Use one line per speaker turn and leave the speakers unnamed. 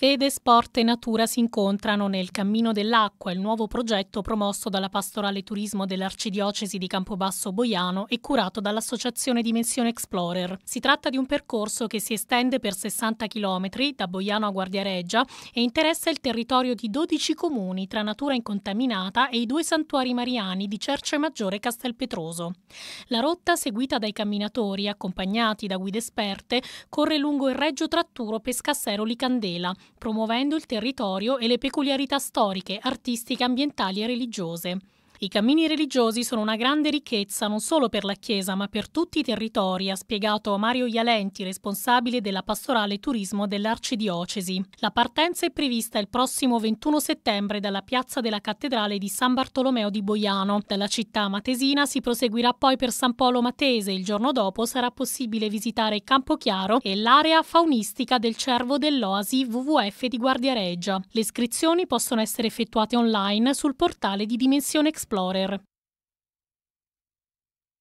Fede, sport e natura si incontrano nel Cammino dell'Acqua, il nuovo progetto promosso dalla Pastorale Turismo dell'Arcidiocesi di Campobasso Boiano e curato dall'Associazione Dimensione Explorer. Si tratta di un percorso che si estende per 60 km da Boiano a Guardiareggia e interessa il territorio di 12 comuni tra natura incontaminata e i due santuari mariani di Cerce Maggiore e Castelpetroso. La rotta, seguita dai camminatori accompagnati da guide esperte, corre lungo il Reggio Tratturo Pescasseroli Candela promuovendo il territorio e le peculiarità storiche, artistiche, ambientali e religiose. I cammini religiosi sono una grande ricchezza non solo per la Chiesa ma per tutti i territori, ha spiegato Mario Ialenti, responsabile della pastorale turismo dell'Arcidiocesi. La partenza è prevista il prossimo 21 settembre dalla piazza della Cattedrale di San Bartolomeo di Boiano. Dalla città matesina si proseguirà poi per San Polo Matese. Il giorno dopo sarà possibile visitare Campochiaro e l'area faunistica del Cervo dell'Oasi WWF di Guardia Reggia. Le iscrizioni possono essere effettuate online sul portale di Dimensione Expo. Explorer.